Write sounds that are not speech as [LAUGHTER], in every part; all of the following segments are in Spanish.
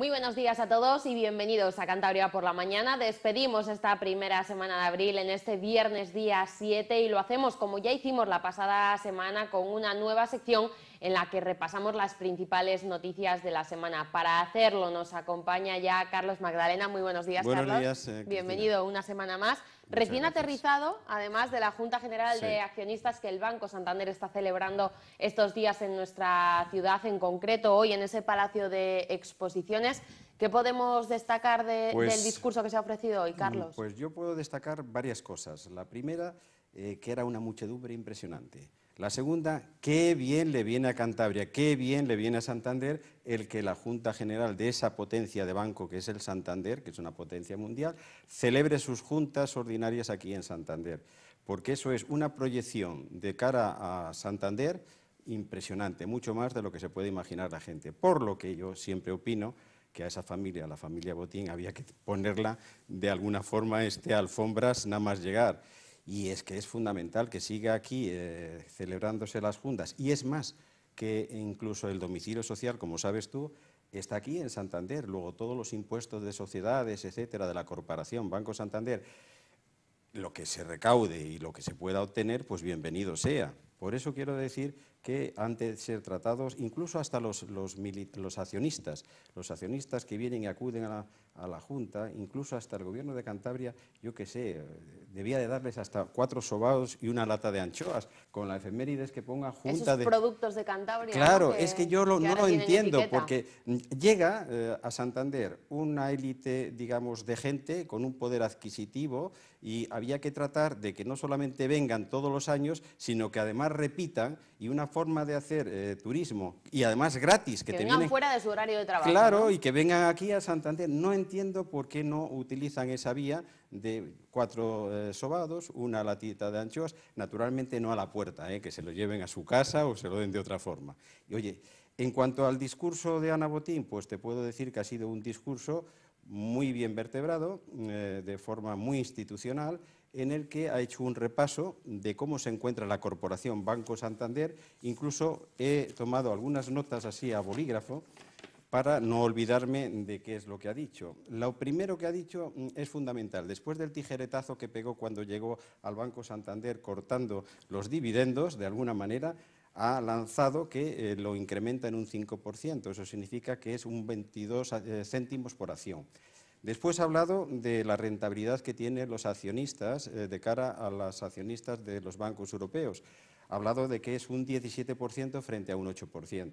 Muy buenos días a todos y bienvenidos a Cantabria por la mañana. Despedimos esta primera semana de abril en este viernes día 7 y lo hacemos como ya hicimos la pasada semana con una nueva sección en la que repasamos las principales noticias de la semana. Para hacerlo nos acompaña ya Carlos Magdalena. Muy buenos días, buenos Carlos. Días, eh, Bienvenido una semana más. Recién aterrizado, además de la Junta General de Accionistas que el Banco Santander está celebrando estos días en nuestra ciudad, en concreto hoy en ese Palacio de Exposiciones. ¿Qué podemos destacar del pues, discurso que se ha ofrecido hoy, Carlos? Pues yo puedo destacar varias cosas. La primera, eh, que era una muchedumbre impresionante. La segunda, qué bien le viene a Cantabria, qué bien le viene a Santander el que la Junta General de esa potencia de banco que es el Santander, que es una potencia mundial, celebre sus juntas ordinarias aquí en Santander, porque eso es una proyección de cara a Santander impresionante, mucho más de lo que se puede imaginar la gente, por lo que yo siempre opino que a esa familia, a la familia Botín, había que ponerla de alguna forma este alfombras nada más llegar y es que es fundamental que siga aquí eh, celebrándose las juntas. Y es más, que incluso el domicilio social, como sabes tú, está aquí en Santander. Luego todos los impuestos de sociedades, etcétera, de la corporación, Banco Santander, lo que se recaude y lo que se pueda obtener, pues bienvenido sea. Por eso quiero decir que han de ser tratados, incluso hasta los, los, los accionistas, los accionistas que vienen y acuden a la, Junta, incluso hasta el Gobierno de Cantabria, yo qué sé, debía de darles hasta cuatro sobados y una lata de anchoas, con la efemérides que ponga Junta Esos de... productos de Cantabria. Claro, es que yo no lo entiendo, porque llega eh, a Santander una élite, digamos, de gente con un poder adquisitivo y había que tratar de que no solamente vengan todos los años, sino que además repitan y una forma de hacer eh, turismo y además gratis. Que, que vengan fuera de su horario de trabajo. Claro, y que vengan aquí a Santander. No entiendo por qué no utilizan esa vía de cuatro eh, sobados, una latita de anchoas, naturalmente no a la puerta, eh, que se lo lleven a su casa o se lo den de otra forma. Y oye, en cuanto al discurso de Ana Botín, pues te puedo decir que ha sido un discurso muy bien vertebrado, de forma muy institucional, en el que ha hecho un repaso de cómo se encuentra la corporación Banco Santander. Incluso he tomado algunas notas así a bolígrafo para no olvidarme de qué es lo que ha dicho. Lo primero que ha dicho mm, es fundamental. Después del tijeretazo que pegó cuando llegó al Banco Santander cortando los dividendos, de alguna manera, ha lanzado que eh, lo incrementa en un 5%. Eso significa que es un 22 eh, céntimos por acción. Después ha hablado de la rentabilidad que tienen los accionistas eh, de cara a las accionistas de los bancos europeos. Ha hablado de que es un 17% frente a un 8%.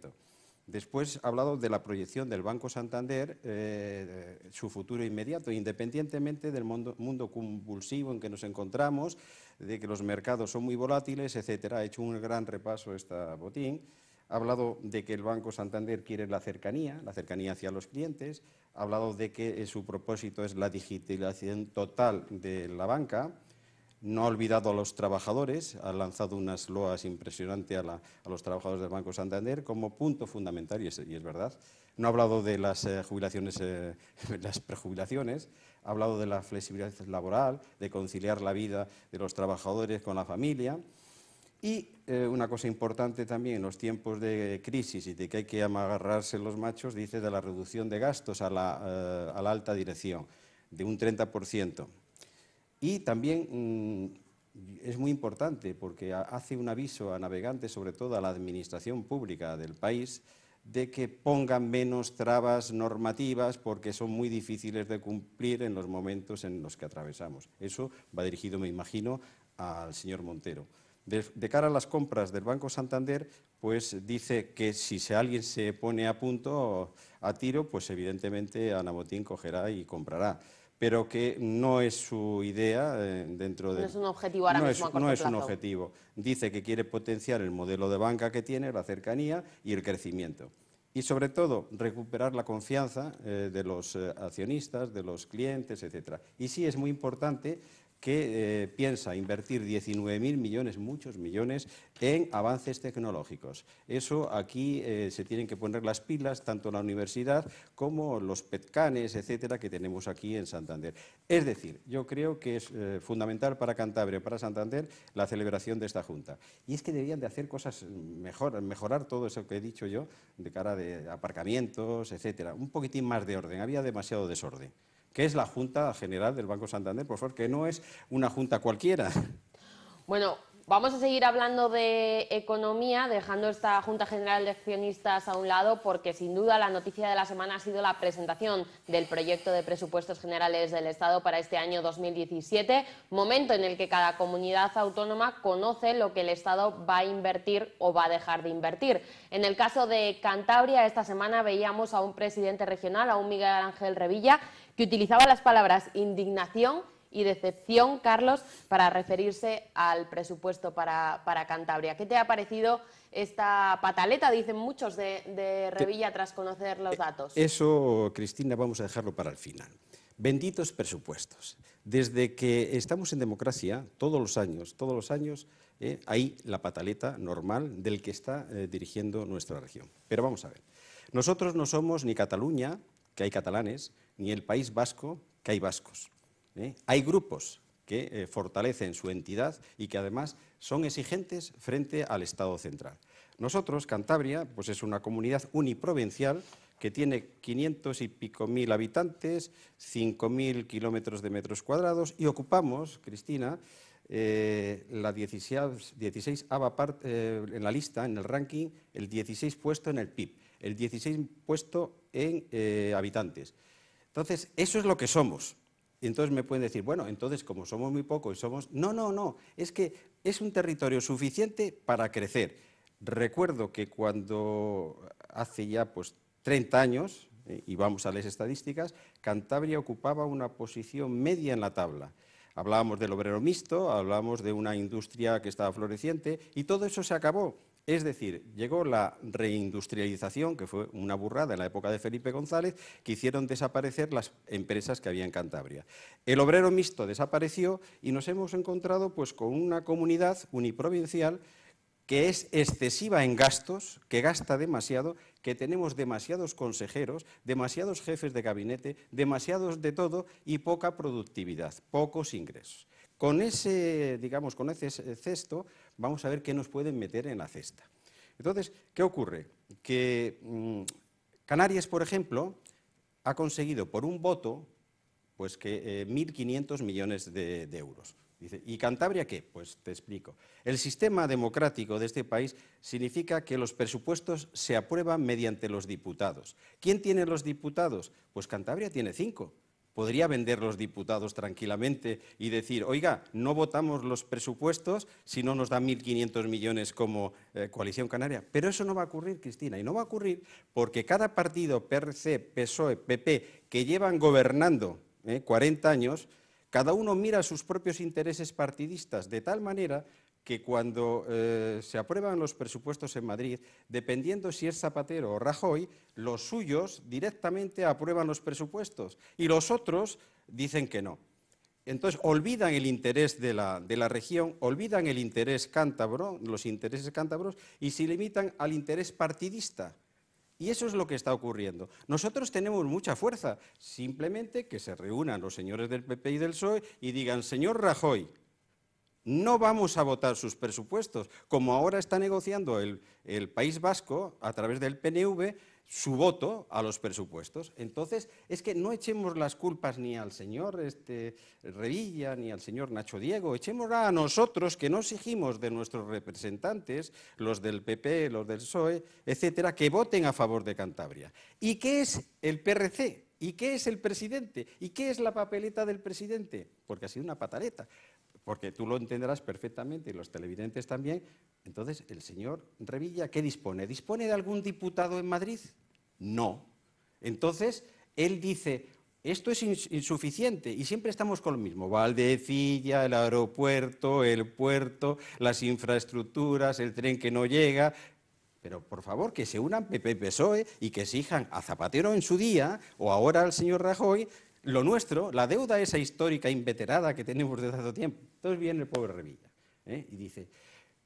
Después ha hablado de la proyección del Banco Santander, eh, su futuro inmediato, independientemente del mundo, mundo, convulsivo en que nos encontramos, de que los mercados son muy volátiles, etc. Ha hecho un gran repaso esta botín. Ha hablado de que el Banco Santander quiere la cercanía, la cercanía hacia los clientes. Ha hablado de que eh, su propósito es la digitalización total de la banca. No ha olvidado a los trabajadores, ha lanzado unas loas impresionantes a, los trabajadores del Banco Santander como punto fundamental, y es, verdad. No ha hablado de las eh, jubilaciones, eh, [LAUGHS] las prejubilaciones, ha hablado de la flexibilidad laboral, de conciliar la vida de los trabajadores con la familia. Y eh, una cosa importante también, en los tiempos de crisis y de que hay que amagarrarse los machos, dice de la reducción de gastos a la, eh, alta dirección, de un 30%. Y también mm, es muy importante porque hace un aviso a navegantes, sobre todo a la administración pública del país, de que pongan menos trabas normativas porque son muy difíciles de cumplir en los momentos en los que atravesamos. Eso va dirigido, me imagino, al señor Montero. De, cara a las compras del Banco Santander, pues dice que si se, alguien se pone a punto, a tiro, pues evidentemente Ana Botín cogerá y comprará. Pero que no es su idea eh, dentro de... No es un objetivo ahora mismo. no un objetivo. Dice que quiere potenciar el modelo de banca que tiene, la cercanía y el crecimiento. Y sobre todo, recuperar la confianza eh, de los eh, accionistas, de los clientes, etc. Y sí es muy importante que eh, piensa invertir 19.000 millones, muchos millones, en avances tecnológicos. Eso aquí eh, se tienen que poner las pilas, tanto la universidad como los petcanes, etcétera, que tenemos aquí en Santander. Es decir, yo creo que es eh, fundamental para Cantabria, para Santander, la celebración de esta Junta. Y es que debían de hacer cosas mejor, mejorar todo eso que he dicho yo, de cara de aparcamientos, etcétera. Un poquitín más de orden, había demasiado desorden que es la Junta General del Banco Santander, por favor, que no es una junta cualquiera. Bueno, vamos a seguir hablando de economía, dejando esta Junta General de Accionistas a un lado, porque sin duda la noticia de la semana ha sido la presentación del proyecto de presupuestos generales del Estado para este año 2017, momento en el que cada comunidad autónoma conoce lo que el Estado va a invertir o va a dejar de invertir. En el caso de Cantabria, esta semana veíamos a un presidente regional, a un Miguel Ángel Revilla, que utilizaba las palabras indignación y decepción, Carlos, para referirse al presupuesto para, Cantabria. ¿Qué te ha parecido esta pataleta, dicen muchos de, Revilla, tras conocer los eh, datos? Eso, Cristina, vamos a dejarlo para el final. Benditos presupuestos. Desde que estamos en democracia, todos los años, todos los años, eh, hay la pataleta normal del que está eh, dirigiendo nuestra región. Pero vamos a ver, nosotros no somos ni Cataluña, que hay catalanes, ni el País Vasco que hay vascos. ¿eh? Hay grupos que eh, fortalecen su entidad y que además son exigentes frente al Estado central. Nosotros, Cantabria, pues es una comunidad uniprovincial que tiene 500 y pico mil habitantes, 5.000 kilómetros de metros cuadrados y ocupamos, Cristina, eh, la 16, en la lista, en el ranking, el 16 puesto en el PIB, el 16 puesto en habitantes. Entonces, eso es lo que somos. Y entonces me pueden decir, bueno, entonces como somos muy pocos y somos... No, no, no, es que es un territorio suficiente para crecer. Recuerdo que cuando hace ya pues 30 años, y vamos a las estadísticas, Cantabria ocupaba una posición media en la tabla. Hablábamos del obrero mixto, hablábamos de una industria que estaba floreciente y todo eso se acabó. Es decir, llegó la reindustrialización, que fue una burrada en la época de Felipe González, que hicieron desaparecer las empresas que había en Cantabria. El obrero mixto desapareció y nos hemos encontrado pues, con una comunidad uniprovincial que es excesiva en gastos, que gasta demasiado, que tenemos demasiados consejeros, demasiados jefes de gabinete, demasiados de todo y poca productividad, pocos ingresos. Con ese, digamos, con ese cesto vamos a ver qué nos pueden meter en la cesta. Entonces, ¿qué ocurre? Que mm, Canarias, por ejemplo, ha conseguido por un voto pues que 1.500 eh, millones de, euros. ¿y Cantabria qué? Pues te explico. El sistema democrático de este país significa que los presupuestos se aprueban mediante los diputados. ¿Quién tiene los diputados? Pues Cantabria tiene cinco podría vender los diputados tranquilamente y decir, oiga, no votamos los presupuestos si no nos dan 1.500 millones como eh, coalición canaria. Pero eso no va a ocurrir, Cristina, y no va a ocurrir porque cada partido, PRC, PSOE, PP, que llevan gobernando 40 eh, años, cada uno mira sus propios intereses partidistas de tal manera que cuando eh, se aprueban los presupuestos en Madrid, dependiendo si es Zapatero o Rajoy, los suyos directamente aprueban los presupuestos y los otros dicen que no. Entonces olvidan el interés de la, de la región, olvidan el interés cántabro, los intereses cántabros, y se limitan al interés partidista. Y eso es lo que está ocurriendo. Nosotros tenemos mucha fuerza, simplemente que se reúnan los señores del PP y del PSOE y digan, señor Rajoy, no vamos a votar sus presupuestos. Como ahora está negociando el, País Vasco, a través del PNV, su voto a los presupuestos. Entonces, es que no echemos las culpas ni al señor este, Revilla, ni al señor Nacho Diego, echémosla a nosotros que no exigimos de nuestros representantes, los del PP, los del PSOE, etcétera, que voten a favor de Cantabria. ¿Y qué es el PRC? ¿Y qué es el presidente? ¿Y qué es la papeleta del presidente? Porque ha sido una pataleta porque tú lo entenderás perfectamente y los televidentes también. Entonces, el señor Revilla, ¿qué dispone? ¿Dispone de algún diputado en Madrid? No. Entonces, él dice, esto es insuficiente y siempre estamos con lo mismo. Valdecilla, el aeropuerto, el puerto, las infraestructuras, el tren que no llega. Pero por favor, que se unan PP PSOE y que exijan a Zapatero en su día o ahora al señor Rajoy lo nuestro, la deuda esa histórica inveterada que tenemos desde hace tiempo. Entonces viene el pobre Revilla ¿eh? y dice,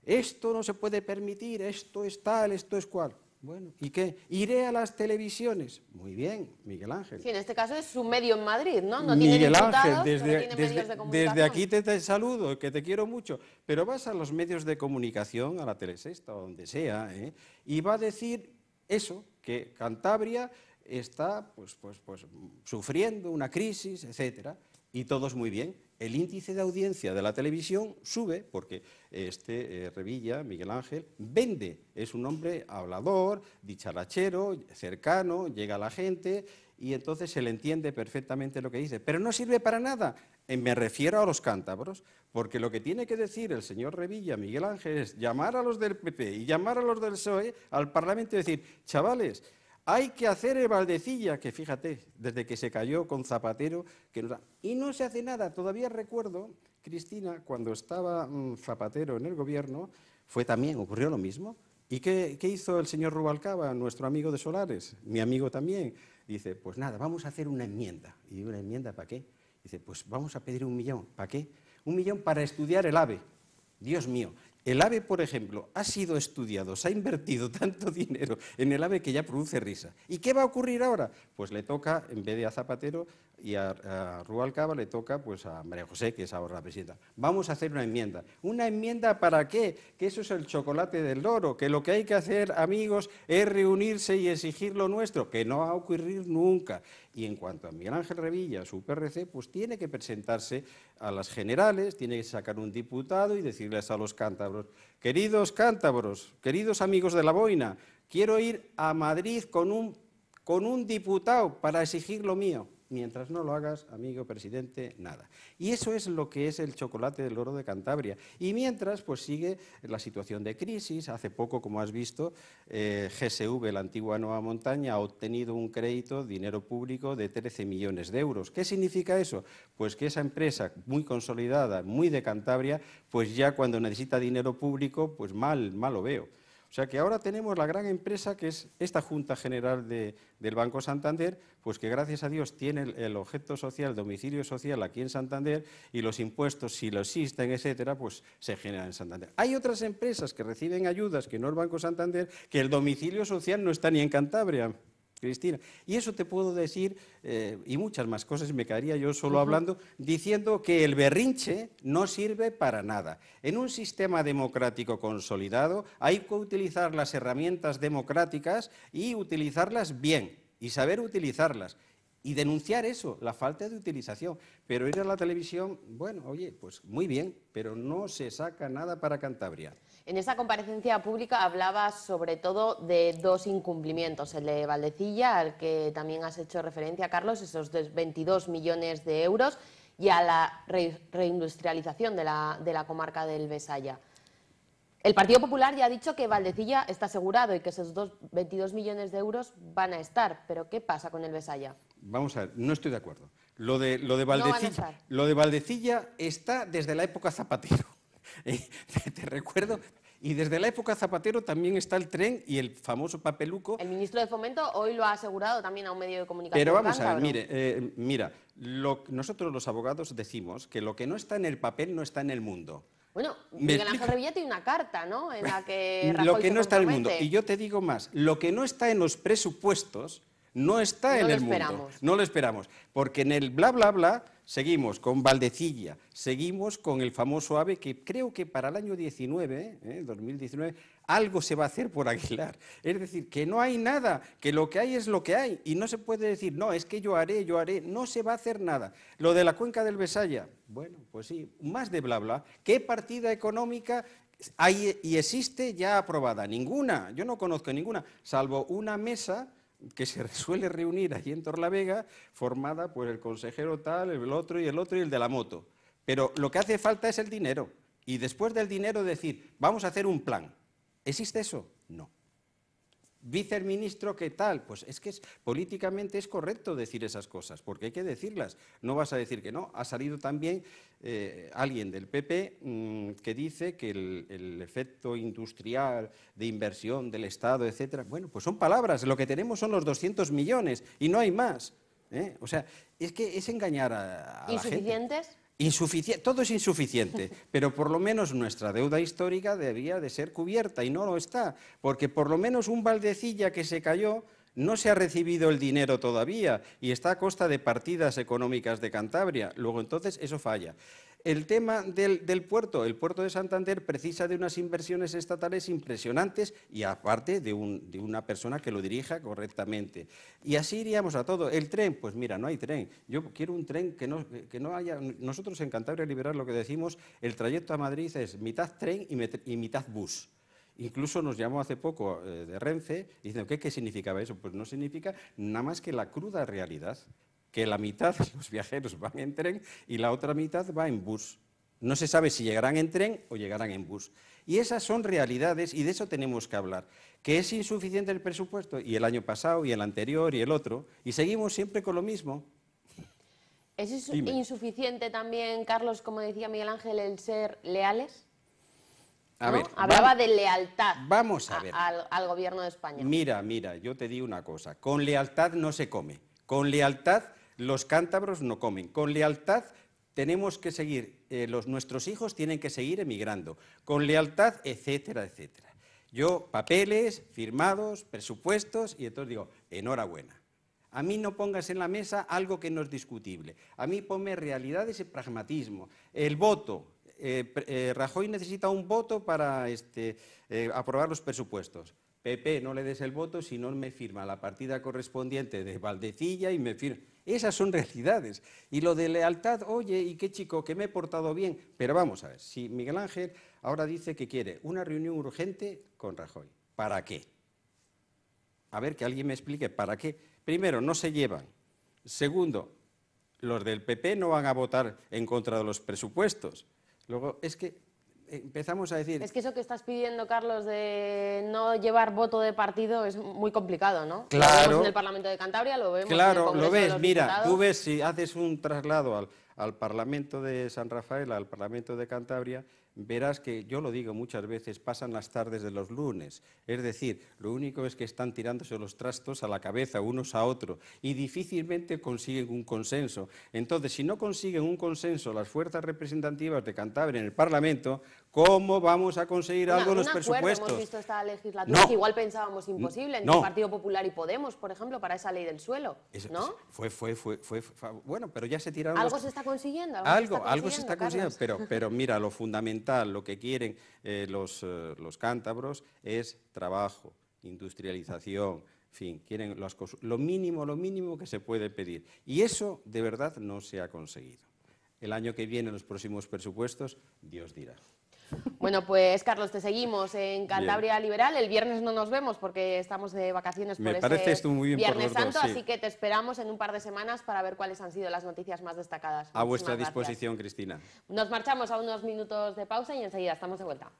esto no se puede permitir, esto es tal, esto es cual. Bueno, ¿y qué? Iré a las televisiones. Muy bien, Miguel Ángel. Sí, en este caso es un medio en Madrid, ¿no? no Miguel tiene Ángel, desde, desde, desde, aquí te, saludo, que te quiero mucho, pero vas a los medios de comunicación, a la Telesexta o donde sea, ¿eh? y va a decir eso, que Cantabria está pues, pues, pues, sufriendo una crisis, etcétera y todos muy bien. El índice de audiencia de la televisión sube porque este eh, Revilla, Miguel Ángel, vende. Es un hombre hablador, dicharachero, cercano, llega a la gente y entonces se le entiende perfectamente lo que dice. Pero no sirve para nada. Eh, me refiero a los cántabros, porque lo que tiene que decir el señor Revilla, Miguel Ángel, es llamar a los del PP y llamar a los del PSOE al Parlamento y decir, chavales, hay que hacer el Valdecilla, que fíjate, desde que se cayó con Zapatero, que y no se hace nada. Todavía recuerdo, Cristina, cuando estaba mm, Zapatero en el gobierno, fue también, ocurrió lo mismo. ¿Y qué, qué, hizo el señor Rubalcaba, nuestro amigo de Solares, mi amigo también? Dice, pues nada, vamos a hacer una enmienda. ¿Y una enmienda para qué? Dice, pues vamos a pedir un millón. ¿Para qué? Un millón para estudiar el AVE. Dios mío, el ave, por ejemplo, ha sido estudiado, se ha invertido [LAUGHS] tanto dinero en el ave que ya produce risa. ¿Y qué va a ocurrir ahora? Pues le toca, en vez de a Zapatero, y a, Rualcaba Rubalcaba le toca pues, a María José, que es ahora la presidenta. Vamos a hacer una enmienda. ¿Una enmienda para qué? Que eso es el chocolate del loro, que lo que hay que hacer, amigos, es reunirse y exigir lo nuestro, que no va a ocurrir nunca. Y en cuanto a Miguel Ángel Revilla, su PRC, pues tiene que presentarse a las generales, tiene que sacar un diputado y decirles a los cántabros, queridos cántabros, queridos amigos de la boina, quiero ir a Madrid con un, con un diputado para exigir lo mío. Mientras no lo hagas, amigo presidente, nada. Y eso es lo que es el chocolate del oro de Cantabria. Y mientras, pues sigue la situación de crisis. Hace poco, como has visto, eh, GSV, la antigua Nueva Montaña, ha obtenido un crédito, dinero público, de 13 millones de euros. ¿Qué significa eso? Pues que esa empresa muy consolidada, muy de Cantabria, pues ya cuando necesita dinero público, pues mal, mal lo veo. O sea que ahora tenemos la gran empresa que es esta Junta General del Banco Santander, pues que gracias a Dios tiene el, objeto social, domicilio social aquí en Santander y los impuestos, si lo existen, etcétera, pues se generan en Santander. Hay otras empresas que reciben ayudas que no el Banco Santander, que el domicilio social no está ni en Cantabria. Cristina. Y eso te puedo decir, eh, y muchas más cosas, me quedaría yo solo hablando, diciendo que el berrinche no sirve para nada. En un sistema democrático consolidado hay que utilizar las herramientas democráticas y utilizarlas bien, y saber utilizarlas. Y denunciar eso, la falta de utilización. Pero ir a la televisión, bueno, oye, pues muy bien, pero no se saca nada para Cantabria. En esa comparecencia pública hablaba sobre todo de dos incumplimientos, el de Valdecilla, al que también has hecho referencia, Carlos, esos 22 millones de euros, y a la reindustrialización de la, comarca del Besaya. El Partido Popular ya ha dicho que Valdecilla está asegurado y que esos 22 millones de euros van a estar, pero ¿qué pasa con el Besaya? Vamos a ver, no estoy de acuerdo. Lo de, lo de, Valdecilla, lo de Valdecilla está desde la época Zapatero. [LAUGHS] te, recuerdo, y desde la época Zapatero también está el tren y el famoso papeluco. El ministro de Fomento hoy lo ha asegurado también a un medio de comunicación. Pero vamos a ver, mire, eh, mira, nosotros los abogados decimos que lo que no está en el papel no está en el mundo. Bueno, Miguel Ángel Revilla tiene una carta, ¿no? En la que [LAUGHS] Lo que no está en el mundo. Y yo te digo más, lo que no está en los presupuestos no está en el mundo. No lo esperamos. Porque en el bla, bla, bla seguimos con Valdecilla, seguimos con el famoso AVE que creo que para el año 19, 2019, eh, eh, algo se va a hacer por Aguilar. Es decir, que no hay nada, que lo que hay es lo que hay. Y no se puede decir, no, es que yo haré, yo haré. No se va a hacer nada. Lo de la cuenca del Besaya, bueno, pues sí, más de bla, bla. ¿Qué partida económica hay y existe ya aprobada? Ninguna. Yo no conozco ninguna, salvo una mesa que se [LAUGHS] suele reunir allí en Torlavega, formada por el consejero tal, el otro y el otro y el de la moto. Pero lo que hace falta es el dinero. Y después del dinero decir, vamos a hacer un plan. ¿Existe eso? No viceministro, ¿qué tal? Pues es que políticamente es correcto decir esas cosas, porque hay que decirlas. No vas a decir que no. Ha salido también eh, alguien del PP mm, que dice que el, efecto industrial de inversión del Estado, etcétera, bueno, pues son palabras. Lo que tenemos son los 200 millones y no hay más. ¿eh? O sea, es que es engañar a, ¿Insuficientes? La todo es insuficiente, [LAUGHS] pero por lo menos nuestra deuda histórica debía de ser cubierta y no lo está, porque por lo menos un baldecilla que se cayó no se ha recibido el dinero todavía y está a costa de partidas económicas de Cantabria. Luego entonces eso falla. El tema del, puerto, el puerto de Santander precisa de unas inversiones estatales impresionantes y aparte de, una persona que lo dirija correctamente. Y así iríamos a todo. El tren, pues mira, no hay tren. Yo quiero un tren que no, haya... Nosotros en Cantabria Liberal lo que decimos, el trayecto a Madrid es mitad tren y, mitad bus. Incluso nos llamó hace poco eh, de Renfe diciendo, ¿qué, ¿qué significaba eso? Pues no significa nada más que la cruda realidad que la mitad de los viajeros van en tren y la otra mitad va en bus. No se sabe si llegarán en tren o llegarán en bus. Y esas son realidades y de eso tenemos que hablar. Que es insuficiente el presupuesto y el año pasado y el anterior y el otro y seguimos siempre con lo mismo. ¿Es insuficiente también, Carlos, como decía Miguel Ángel, el ser leales? A ver, Hablaba de lealtad vamos a, ver. Al, al gobierno de España. Mira, mira, yo te di una cosa. Con lealtad no se come. Con lealtad los cántabros no comen. Con lealtad tenemos que seguir, eh, los, nuestros hijos tienen que seguir emigrando. Con lealtad, etcétera, etcétera. Yo, papeles, firmados, presupuestos, y entonces digo, enhorabuena. A mí no pongas en la mesa algo que no es discutible. A mí ponme realidades y pragmatismo. El voto. Eh, eh, Rajoy necesita un voto para este, aprobar los presupuestos. PP no le des el voto si no me firma la partida correspondiente de Valdecilla y me firma. Esas son realidades. Y lo de lealtad, oye, y qué chico, que me he portado bien. Pero vamos a ver, si Miguel Ángel ahora dice que quiere una reunión urgente con Rajoy, ¿para qué? A ver, que alguien me explique, ¿para qué? Primero, no se llevan. Segundo, los del PP no van a votar en contra de los presupuestos. Luego, es que empezamos a decir... Es que eso que estás pidiendo, Carlos, de no llevar voto de partido es muy complicado, ¿no? Claro. en el Parlamento de Cantabria, lo vemos Claro, lo ves, mira, tú ves si haces un traslado al, al Parlamento de San Rafael, al Parlamento de Cantabria, verás que, yo lo digo muchas veces, pasan las tardes de los lunes. Es decir, lo único es que están tirándose los trastos a la cabeza unos a otros y difícilmente consiguen un consenso. Entonces, si no consiguen un consenso las fuerzas representativas de Cantabria en el Parlamento, ¿Cómo vamos a conseguir algo en los acuerdo, presupuestos? Hemos visto esta legislatura que igual pensábamos imposible entre el Partido Popular y Podemos, por ejemplo, para esa ley del suelo, Fue, fue, fue, fue, bueno, pero ya se tiraron. Algo se está consiguiendo. Algo, algo se está, consiguiendo, se está consiguiendo, pero, pero mira, lo fundamental, lo que quieren eh, los, eh, los cántabros es trabajo, industrialización, fin, quieren las lo mínimo, lo mínimo que se puede pedir. Y eso de verdad no se ha conseguido. El año que viene, en los próximos presupuestos, Dios dirá. Bueno, pues Carlos, te seguimos en Cantabria Liberal. El viernes no nos vemos porque estamos de vacaciones por parece muy Viernes Santo, así que te esperamos en un par de semanas para ver cuáles han sido las noticias más destacadas. A vuestra disposición, Cristina. Nos marchamos a unos minutos de pausa y enseguida estamos de vuelta.